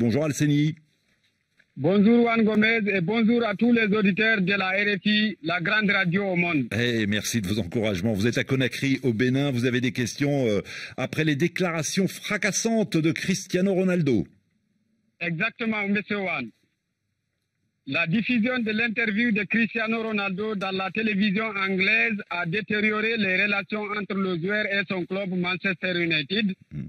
Bonjour Alseni. Bonjour Juan Gomez et bonjour à tous les auditeurs de la RFI, la grande radio au monde. Eh, merci de vos encouragements. Vous êtes à Conakry, au Bénin. Vous avez des questions euh, après les déclarations fracassantes de Cristiano Ronaldo. Exactement, Monsieur Juan. La diffusion de l'interview de Cristiano Ronaldo dans la télévision anglaise a détérioré les relations entre le joueur et son club Manchester United. Hmm.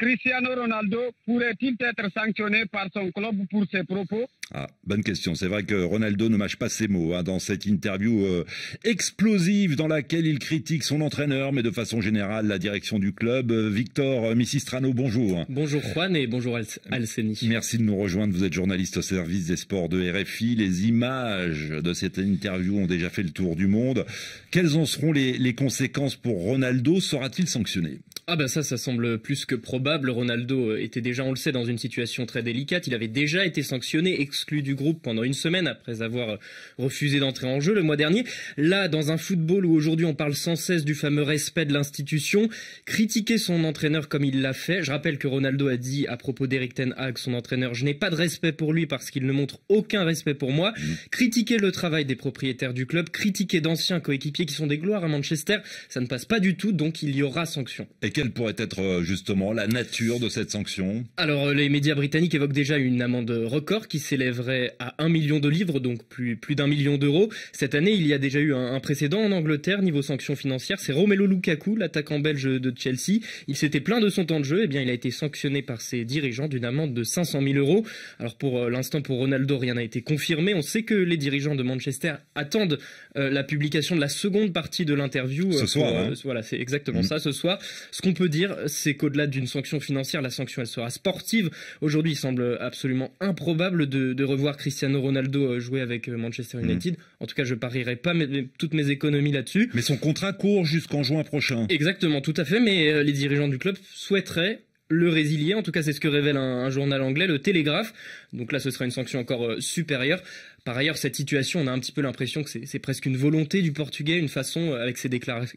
Cristiano Ronaldo pourrait-il être sanctionné par son club pour ses propos ah, bonne question. C'est vrai que Ronaldo ne mâche pas ses mots hein, dans cette interview euh, explosive dans laquelle il critique son entraîneur, mais de façon générale la direction du club. Euh, Victor euh, Missistrano, bonjour. Bonjour Juan et bonjour Merci de nous rejoindre. Vous êtes journaliste au service des sports de RFI. Les images de cette interview ont déjà fait le tour du monde. Quelles en seront les conséquences pour Ronaldo Sera-t-il sanctionné ah ben ça, ça semble plus que probable. Ronaldo euh, était déjà, on le sait, dans une situation très délicate. Il avait déjà été sanctionné, exclu du groupe pendant une semaine après avoir euh, refusé d'entrer en jeu le mois dernier. Là, dans un football où aujourd'hui on parle sans cesse du fameux respect de l'institution, critiquer son entraîneur comme il l'a fait. Je rappelle que Ronaldo a dit à propos d'Eric Ten Hag, son entraîneur, je n'ai pas de respect pour lui parce qu'il ne montre aucun respect pour moi. Mmh. Critiquer le travail des propriétaires du club, critiquer d'anciens coéquipiers qui sont des gloires à Manchester, ça ne passe pas du tout, donc il y aura sanction quelle pourrait être euh, justement la nature de cette sanction Alors, euh, les médias britanniques évoquent déjà une amende record qui s'élèverait à 1 million de livres, donc plus, plus d'un million d'euros. Cette année, il y a déjà eu un, précédent en Angleterre niveau sanction financière. C'est Romelu Lukaku, l'attaquant belge de Chelsea. Il s'était plaint de son temps de jeu. Eh bien, il a été sanctionné par ses dirigeants d'une amende de 500 000 euros. Alors, pour euh, l'instant, pour Ronaldo, rien n'a été confirmé. On sait que les dirigeants de Manchester attendent la publication de la seconde partie de l'interview. ce soir. Hein. Voilà, c'est exactement mmh. ça, ce soir. Ce on peut dire, c'est qu'au-delà d'une sanction financière, la sanction elle sera sportive. Aujourd'hui, il semble absolument improbable de, revoir Cristiano Ronaldo euh, jouer avec euh, Manchester mm. United. En tout cas, je parierai pas toutes mes économies là-dessus. Mais son contrat court jusqu'en juin prochain. Exactement, tout à fait. Mais euh, les dirigeants du club souhaiteraient le résilier. En tout cas, c'est ce que révèle un, journal anglais, le Télégraphe. Donc là, ce sera une sanction encore euh, supérieure. Par ailleurs, cette situation, on a un petit peu l'impression que c'est presque une volonté du Portugais, une façon, euh, avec ses, déclarations,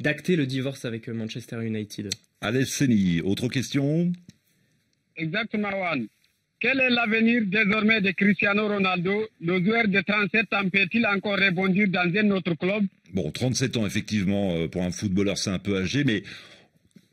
d'acter le divorce avec euh, Manchester United. Allez, Seni, autre question Exactement. Juan. Quel est l'avenir désormais de Cristiano Ronaldo Le joueur de 37 ans peut-il encore rebondir dans un autre club Bon, 37 ans, effectivement, pour un footballeur, c'est un peu âgé, mais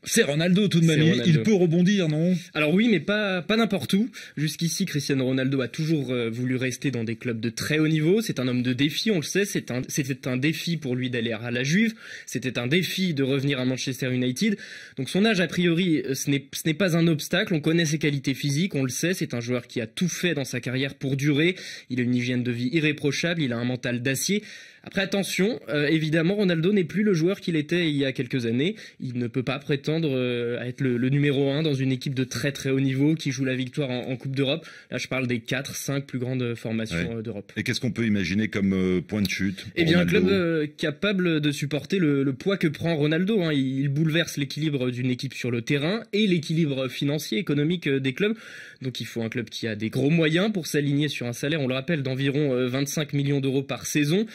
c'est Ronaldo tout de même. Il, peut rebondir, non Alors oui, mais pas, pas n'importe où. Jusqu'ici, Cristiano Ronaldo a toujours euh, voulu rester dans des clubs de très haut niveau. C'est un homme de défi, on le sait. C'était un, défi pour lui d'aller à la Juve. C'était un défi de revenir à Manchester United. Donc son âge, a priori, euh, ce n'est pas un obstacle. On connaît ses qualités physiques, on le sait. C'est un joueur qui a tout fait dans sa carrière pour durer. Il a une hygiène de vie irréprochable. Il a un mental d'acier. Après, attention, euh, évidemment, Ronaldo n'est plus le joueur qu'il était il y a quelques années. Il ne peut pas prétendre euh, à être le, numéro 1 dans une équipe de très très haut niveau qui joue la victoire en, Coupe d'Europe. Là, je parle des 4, 5 plus grandes formations euh, d'Europe. Et qu'est-ce qu'on peut imaginer comme euh, point de chute Eh bien, un club capable de supporter le, poids que prend Ronaldo. Hein. Il, il bouleverse l'équilibre d'une équipe sur le terrain et l'équilibre financier, économique des clubs. Donc, il faut un club qui a des gros moyens pour s'aligner sur un salaire, on le rappelle, d'environ 25 millions d'euros par saison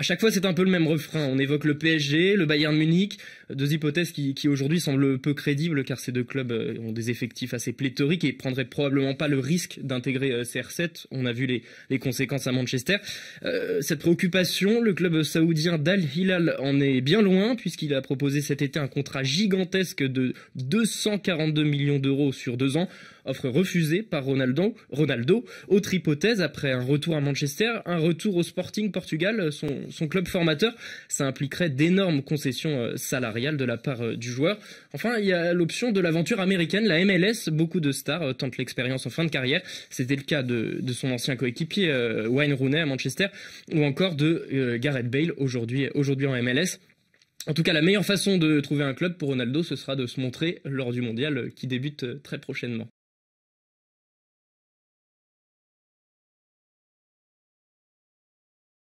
à chaque fois, c'est un peu le même refrain. On évoque le PSG, le Bayern Munich, deux hypothèses qui, qui aujourd'hui semblent peu crédibles car ces deux clubs euh, ont des effectifs assez pléthoriques et prendraient probablement pas le risque d'intégrer CR7. Euh, On a vu les, les conséquences à Manchester. Euh, cette préoccupation, le club saoudien d'Al Hilal en est bien loin puisqu'il a proposé cet été un contrat gigantesque de 242 millions d'euros sur deux ans offre refusée par Ronaldo, autre hypothèse après un retour à Manchester, un retour au Sporting Portugal, son, club formateur, ça impliquerait d'énormes concessions euh, salariales de la part euh, du joueur. Enfin, il y a l'option de l'aventure américaine, la MLS, beaucoup de stars euh, tentent l'expérience en fin de carrière, c'était le cas de, son ancien coéquipier Wayne Rooney à Manchester ou encore de Gareth Bale aujourd'hui aujourd'hui en MLS. En tout cas, la meilleure façon de trouver un club pour Ronaldo, ce sera de se montrer lors du mondial qui débute très prochainement.